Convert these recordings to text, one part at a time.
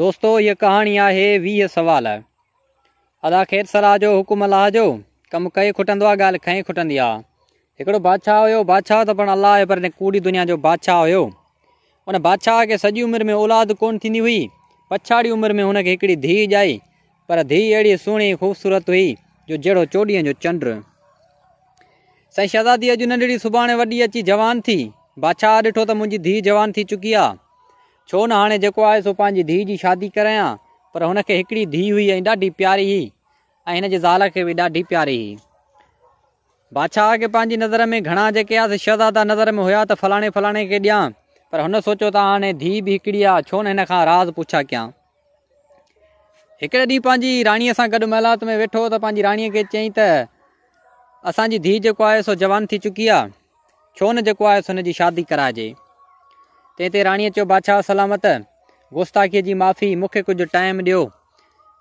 دوستوں یہ کہانی ہے ویہ سوال ادا خیت سلاہ جو حکم الاہ جو کم کئی کھٹ گال کئی کھٹندی بادشاہ ہو بادشاہ تو پڑ الہ ہے پر پوری دنیا جو بادشاہ ہو بادشاہ کے سجی عمر میں اولاد کون ہوئی پچھاڑی عمر میں ان کی دھی جائی پر دھی اڑی سوحی خوبصورت ہوئی جو جڑو چوڈی جو چنڈ سائی شادی اج نڈی سب و تھی بادشاہ دھٹو تو دھی جوان تکی ہے چھو ن ہاں سوی دھی شادی کرایا پر دھی ہوئی ڈاڑی پیاری ہوئی زال کے بھی پیاری ہوئی بادشاہ کی پانی نظر میں گھنا شہزادہ نظر میں ہوا تو فلانے فلانے کے دیا پر سوچو تین دھی بھی راض پوچھا کیاں ایک ڈی رانی سے گلات میں ویٹو تو رانیہ کے چی تھی دھیو ہے سو جوان تھی چکی ہے چھو نکو سو شادی کرائج तंहिं ते राणीअ चयो बादशाह सलामत गुस्ताखीअ जी माफ़ी मूंखे कुझु टाइम ॾियो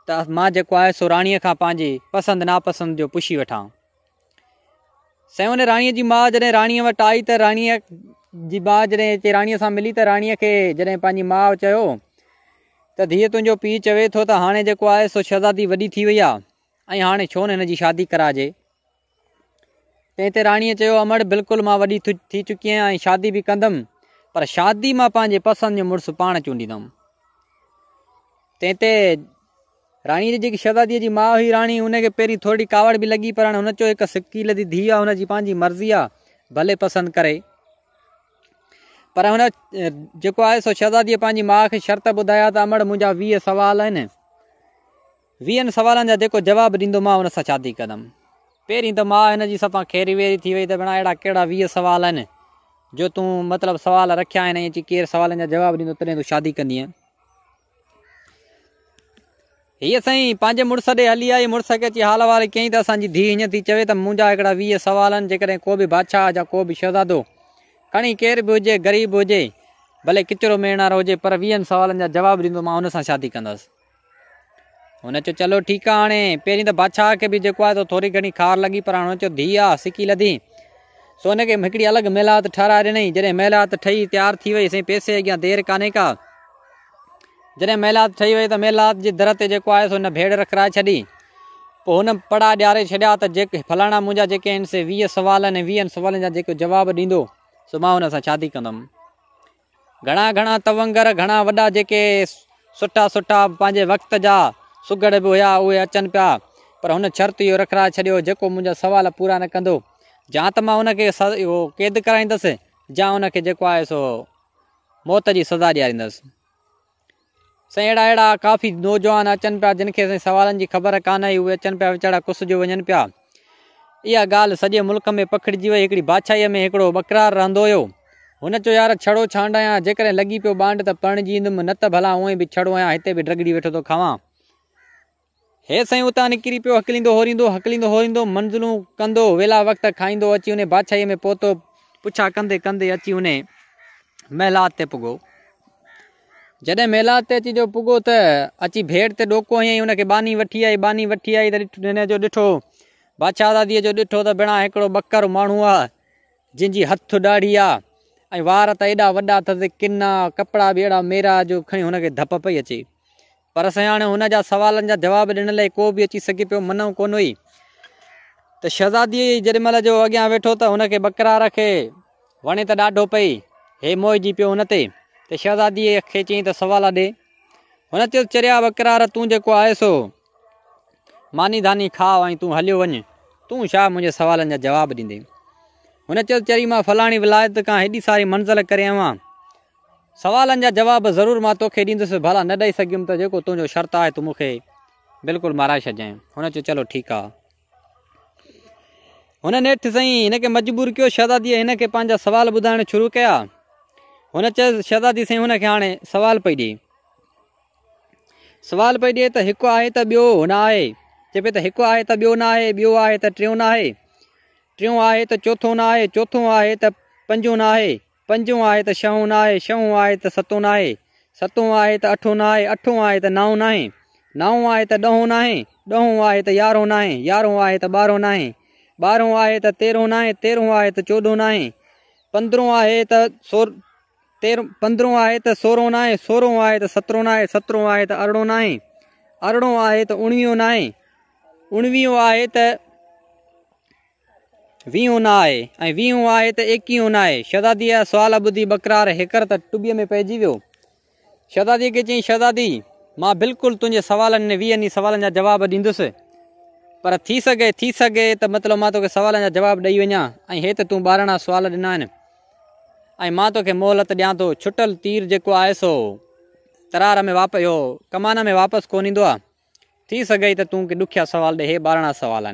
त मां जेको आहे सो राणीअ खां पंहिंजी पसंदि नापसंदि जो पुछी वठां सयूं न राणीअ जी माउ जॾहिं राणीअ वटि आई त राणीअ जी माउ जॾहिं हिते राणीअ सां मिली त राणीअ खे जॾहिं पंहिंजी माउ चयो त धीअ तुंहिंजो पीउ चवे थो त हाणे जेको आहे सो शहज़ादी वॾी थी वई आहे ऐं हाणे छो न हिन जी शादी कराइजे तंहिं ते राणीअ चयो अमड़ बिल्कुलु मां वॾी थी चुकी आहियां ऐं शादी बि कंदुमि پر شادی پانے پسند جو مرس پان چونڈیم تے رانیا جی شادی کی ماں ہوئی رانی ان کے پہ تھوڑی کاوڑ بھی لگی پر سکیل دھی آی مرضی آ بلے پسند کریں جو سو شادی پانی ماں شرط بدھایا تو امڑ مجھا وی سوال ویہ سوال کا شادی کرم پہ تو ماں ان سفا جی کھیری ویری ہوئی تھی اڑا کہڑا ویہ سوال جو تھی مطلب سوال رکھا ہے ان سوال کا جواب دیں شادی کری ہے یہ سی پانے مڑس ڈے ہلی آئی مرس کے حال والی کیائی تھی جی دھی ہاں تھی چوے تو مجھے ویہ سوال کو بھی بادشاہ یا کو بھی شاد کڑی کی ہوج غریب ہوتے بھلے کچرو میرار ہوجائے پر ویہ سوال کا جواب دوں سے شادی کرس چلو ٹھیک ہے ہاں پہ بادشاہ کے بھی خار لگی پر دھی سی لدھی سو ان کے الگ میلات ٹھہرائے دنیا جی مہلات ٹھائی تیار تیئی سی پیسے اگیا دیر کوانے کا جی مہلات ٹھائی وی تو میلات جی درت جوڑ رکھا چھ ان پڑا دارے چلانا مجھے ویس سوال ویہ سوال کا شادی کرم گھنا گھا تر گھا واسا سٹا وقت جا سڑ بھی ہوا اے اچن پہ پر شرط یہ رکھا چھو مجھا سوال پورا نہ کرو جا تو ان کے سو قید کرائیس جا ان کے سو موت کی جی سزا دس سی اڑا اڑا کافی نوجوان اچن پیا جن سوال کی جی خبر کان وہ اچن پیا ویچارا کس جی وجن پیا یہ گال سجے ملک میں پخڑ جی ہوئی بادشاہ میں ایک بقرار رہو چانڈ آیاں جی لگی پی بانڈ تو پرجم نہ تو بلا ہو چڑوایاں یہ بھی ڈگڑی ویٹو تو کھا یہ سہیں اتنا نکری پہ اکلی ہوکلی ہوئی منزلوں کند ولا وقت کھائی اچی و بادشاہ میں پوت پوچھا کندے کندے اچھی ان مہلا پگو جدہ مہلا جو پگو تھیڑ تک بانی وئی بانی وئی انجو دادشاہ دادی جو ڈٹو تڑو بکر مہو جن کی ہاتھ ڈاڑھی آ ت ایا واس کنا کپڑا بھی اڑا میرا جو دپ پہ اچھی پر ہاں انالاب د کو بھی اچی سکے پہ منو کون ہوئی تو شہزادی جی مل جو اگیا ویٹو تو ان کے بقرار کے وی تو ڈاٹھو پئی یہ موہجی پیونتے تو شہزادی چی تو سوال دے ان چریا بقرار تھی جو آئے سو مانی دانی کھا آئی تھی ہلو ون تا مجھے سوال کا چری فلانی ولائت کا ایڈی ساری منزل کر آیا سوال کا ضرور ڈس بھلا نہ ڈے سکو تک شرط آپ میرے بالکل مارے چلو ٹھیک ہے ان نیٹ سہی ان کے مجبور کرادی ان کے پا سوال بدائیں شروع کرادی سی ہاں سوال پہ دے سوال پہ ڈے تو ایک ہے تو بو نا ہے چھو نہ بوائے آ چوتھوں نہ چوتھوں ہے تو پنجو نا ہے पंजो आहे त छहो नाहे छहो आहे त सतो नाहे सतो आहे त अठो नाहे अठो आहे त नओं नाहे नओं आहे त ॾहों न ॾहों आहे त यारहों नाहे यारहों आहे त ॿारहों नाहे ॿारहों आहे त तेरहों न तेरहों आहे त चोॾहों न पंद्रहों आहे त सो तेर पंद्रहों आहे त सोरहो न आहे आहे त सतिरहो न सत्रहों आहे त अरिड़हं न आहे आहे त ویوں وی تو اکیو نا ہے شادی کا سوال بدھی بقرار ایک تببی میں پیجی ہو چیئیں شادا بالکل تجے سوال ویہ سوال کا جواب ڈس پر ستب سوال کا جواب دے وا تارا سوال دینا اِن میں مہلت دیا تو چھٹل تیرو آئے سو ترار میں واپس کمان میں واپس کون سے تو تک دکھیا سوال یہ بارہ سوال ہے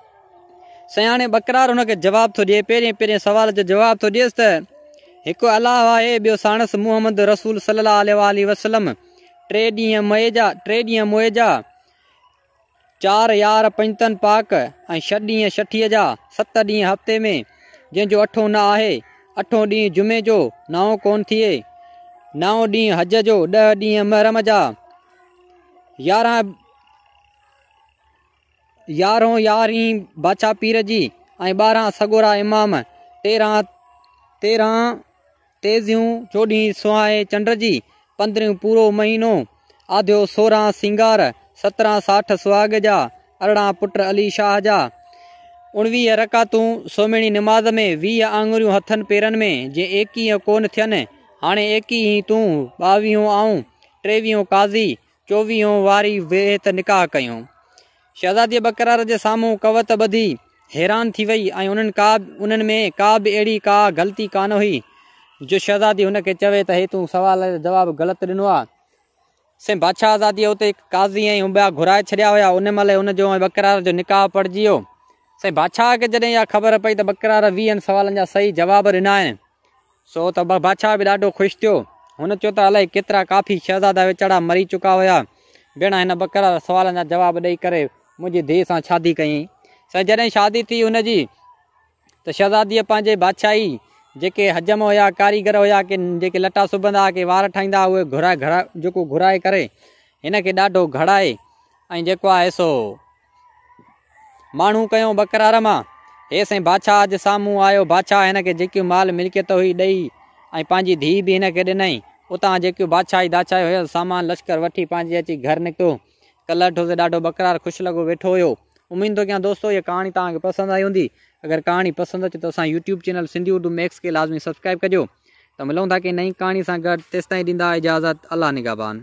سیاحے بقرار ان کے جواب تو دے پہ پہرے سوال جو جواب تو دے تک ایک الاؤ ہے بہ سانس محمد رسول صلی اللہ علیہ وسلم ٹے ڈی مئے جا ٹھ موئے جا چار یار پنجتن پاک چھ ڈی چھ جا ست ہفتے میں جنوب اٹھوں نہ اٹھو ڈی جمے جو ناؤ کون تھے نو ڈی حج جو دہ محرم جا یارہ یارہ یارہ بادشاہ پیر جی بارہ سگورا امام تیرہ تیرہ تیز چودہ سہائے چنڈ جی پندرہ پورو مہینوں آدھو سورہ سنگار سترہ ساٹھ سہاگ جا ارہ پلی شاہ جا انہ رکات سومی نماز میں وی آغر ہتن پیرن میں جی اکی کون تھن ہانے اکی تازی چوبیوں والی وہت نکاح کریں شہزادی بقرار کے ساموں قوت بدھی حیران تیئی ان کا ان میں کا بھی اڑی کا غلطی کان ہوئی جو شہزادی ان کے چوے تو یہ توال جواب غلط دنو آ سر بادشاہ زادی اتنے قاضی گھرائے چھیا ہوا ان ملوں بقرار جو نکاح پڑ جی سر بادشاہ کے جدید یہ خبر پہ بقرار وی سوال کا سہی جواب دن سو تو بادشاہ بھی خوش تھو ان چلائی کتر کافی شہزادہ ویچارا مری چکا ہوا بین بقرع سوال کا جواب دے مجھے دھیاں شادی کریئیں سر جدہ شادی تھی ان شادی پانے بادشاہی جے حجم ہوگر ہوا کہ لٹا سبند گھرائے کرے ڈاڑو گڑائے اور سو مانو کقرار میں یہ سائیں بادشاہ اج ساموں آیا بادشاہ جی مال ملکیت ہوئی ڈی پانی دھی بھی ان کے دن اتنا جو بادشاہی داچاہ ہو سامان لشکر ویج اچھی گھر نکتوں کلر ہوتے دوں بکرار خوش لگو ویٹھو ہو امیدو کیا دستوں یہ کہانی تک پسند آئی ہوں اگر کہانی پسند اچھی تو یوٹوب چینل سنتھی اردو میکس کے لازمی سبسکرائب کرو تو ملوں گی نئی کہانی گھر تیس تھی ڈاجازت اللہ نگابان